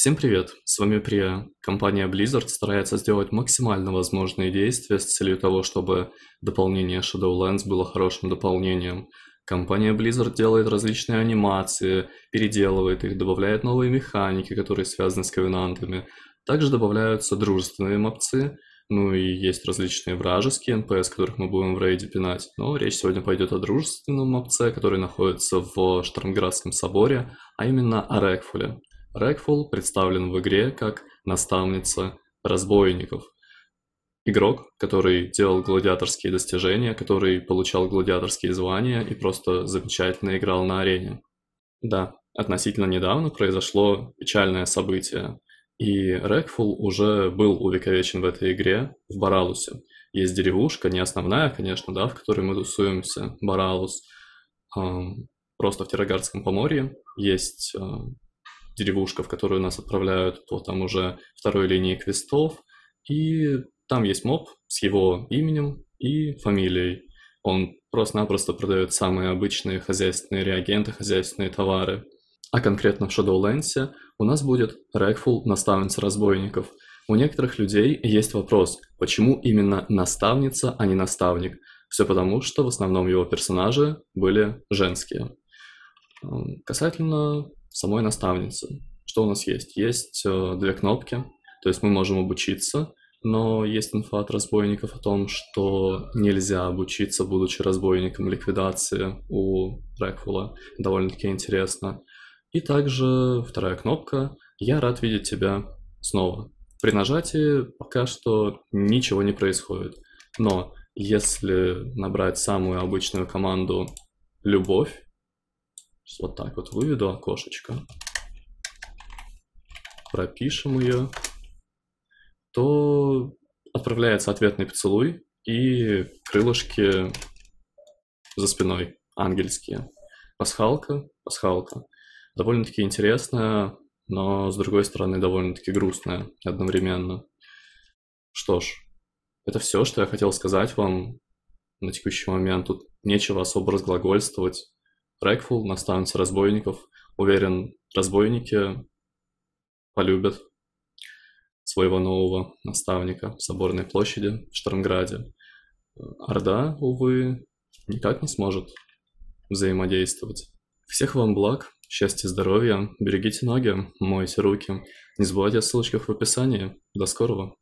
Всем привет! С вами Прия. Компания Blizzard старается сделать максимально возможные действия с целью того, чтобы дополнение Shadowlands было хорошим дополнением. Компания Blizzard делает различные анимации, переделывает их, добавляет новые механики, которые связаны с ковенантами. Также добавляются дружественные мопцы, ну и есть различные вражеские НПС, которых мы будем в рейде пинать. Но речь сегодня пойдет о дружественном мопце, который находится в Штормградском соборе, а именно о Рекфуле. Рэгфул представлен в игре как наставница разбойников. Игрок, который делал гладиаторские достижения, который получал гладиаторские звания и просто замечательно играл на арене. Да, относительно недавно произошло печальное событие, и Рэгфул уже был увековечен в этой игре в Баралусе. Есть деревушка, не основная, конечно, да, в которой мы тусуемся, Баралус, просто в Тирогардском поморье есть деревушка, в которую нас отправляют по там уже второй линии квестов, и там есть моб с его именем и фамилией. Он просто-напросто продает самые обычные хозяйственные реагенты, хозяйственные товары. А конкретно в Shadowlands у нас будет Рэгфул «Наставница разбойников». У некоторых людей есть вопрос, почему именно наставница, а не наставник. Все потому, что в основном его персонажи были женские. Эм, касательно самой наставницы. Что у нас есть? Есть э, две кнопки, то есть мы можем обучиться, но есть инфа от разбойников о том, что нельзя обучиться, будучи разбойником ликвидации у Дракула. Довольно-таки интересно. И также вторая кнопка «Я рад видеть тебя снова». При нажатии пока что ничего не происходит. Но если набрать самую обычную команду «Любовь», вот так вот выведу окошечко, пропишем ее, то отправляется ответный поцелуй и крылышки за спиной ангельские. Пасхалка, пасхалка. Довольно-таки интересная, но с другой стороны довольно-таки грустная одновременно. Что ж, это все, что я хотел сказать вам на текущий момент. Тут нечего особо разглагольствовать. Рекфул, наставница разбойников. Уверен, разбойники полюбят своего нового наставника в Соборной площади в Штанграде. Орда, увы, никак не сможет взаимодействовать. Всех вам благ, счастья, здоровья, берегите ноги, мойте руки. Не забывайте о ссылочках в описании. До скорого!